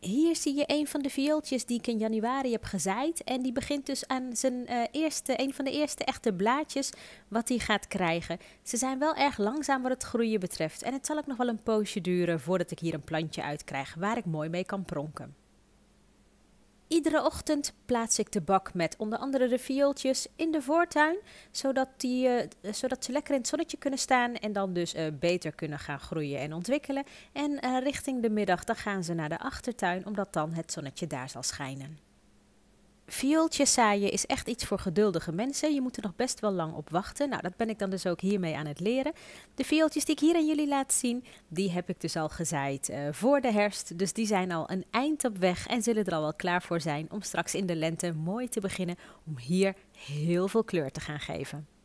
Hier zie je een van de viooltjes die ik in januari heb gezaaid. En die begint dus aan zijn eh, eerste, een van de eerste echte blaadjes wat hij gaat krijgen. Ze zijn wel erg langzaam wat het groeien betreft. En het zal ook nog wel een poosje duren voordat ik hier een plantje uit krijg waar ik mooi mee kan pronken. Iedere ochtend plaats ik de bak met onder andere de viooltjes in de voortuin, zodat, die, eh, zodat ze lekker in het zonnetje kunnen staan en dan dus eh, beter kunnen gaan groeien en ontwikkelen. En eh, richting de middag dan gaan ze naar de achtertuin, omdat dan het zonnetje daar zal schijnen viooltjes zaaien is echt iets voor geduldige mensen. Je moet er nog best wel lang op wachten. Nou, dat ben ik dan dus ook hiermee aan het leren. De viooltjes die ik hier aan jullie laat zien, die heb ik dus al gezaaid eh, voor de herfst. Dus die zijn al een eind op weg en zullen er al wel klaar voor zijn om straks in de lente mooi te beginnen om hier heel veel kleur te gaan geven.